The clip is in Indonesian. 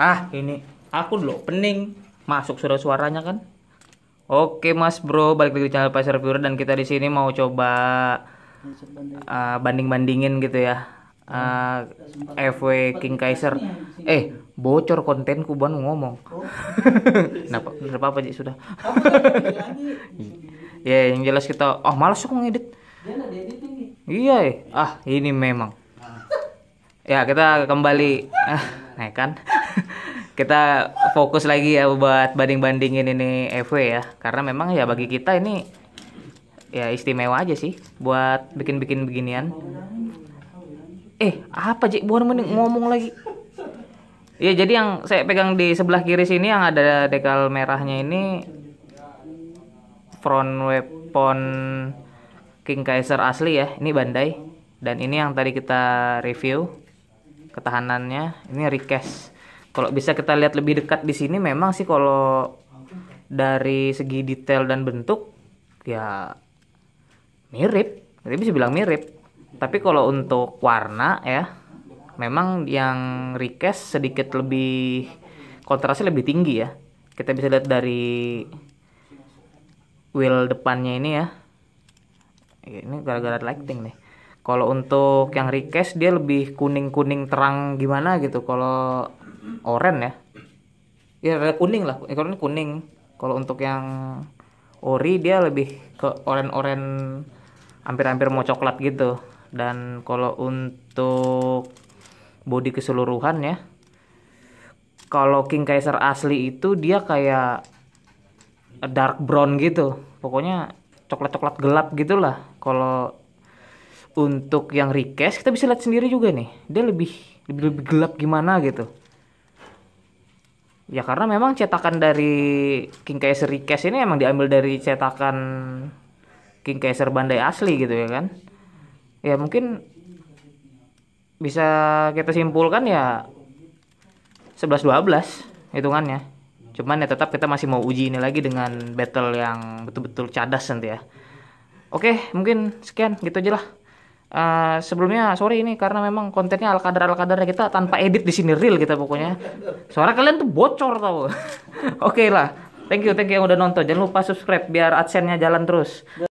Ah, ini aku dulu pening masuk suara-suaranya kan. Oke Mas Bro, balik lagi di channel Pasar Viewer dan kita di sini mau coba uh, banding-bandingin gitu ya. Uh, ah, FW King Kaiser. Eh, bocor kontenku ban ngomong. Oh. Kenapa? apa sih sudah. ya, yang jelas kita oh malas aku ngedit. Iya, eh. ah ini memang. Ya, kita kembali. Ah, nah kan kita fokus lagi ya buat banding-bandingin ini FW ya. Karena memang ya bagi kita ini ya istimewa aja sih buat bikin-bikin beginian. Eh, apa cik Buar mending ngomong lagi. Ya jadi yang saya pegang di sebelah kiri sini yang ada dekal merahnya ini front weapon King Kaiser asli ya. Ini Bandai dan ini yang tadi kita review ketahanannya ini request kalau bisa kita lihat lebih dekat di sini memang sih kalau dari segi detail dan bentuk ya mirip jadi bisa bilang mirip tapi kalau untuk warna ya memang yang request sedikit lebih kontrasnya lebih tinggi ya kita bisa lihat dari wheel depannya ini ya ini gara-gara lighting nih kalau untuk yang request dia lebih kuning-kuning terang gimana gitu kalau Hmm. oren ya ya rada kuning lah ekornya kuning kalau untuk yang ori dia lebih ke oren-oren hampir-hampir mau coklat gitu dan kalau untuk body keseluruhan ya kalau King Kaiser asli itu dia kayak dark brown gitu pokoknya coklat-coklat gelap gitulah kalau untuk yang request kita bisa lihat sendiri juga nih dia lebih lebih, lebih gelap gimana gitu Ya karena memang cetakan dari King Kaiser Rikes ini emang diambil dari cetakan King Kaiser Bandai asli gitu ya kan. Ya mungkin bisa kita simpulkan ya 11 12 hitungannya. Cuman ya tetap kita masih mau uji ini lagi dengan battle yang betul-betul cadas nanti ya. Oke, mungkin sekian gitu aja lah. Uh, sebelumnya sorry ini karena memang kontennya al kadar al kadarnya kita tanpa edit di sini real kita pokoknya. Suara kalian tuh bocor tau. Oke okay lah. Thank you, thank you yang udah nonton. Jangan lupa subscribe biar adsennya jalan terus.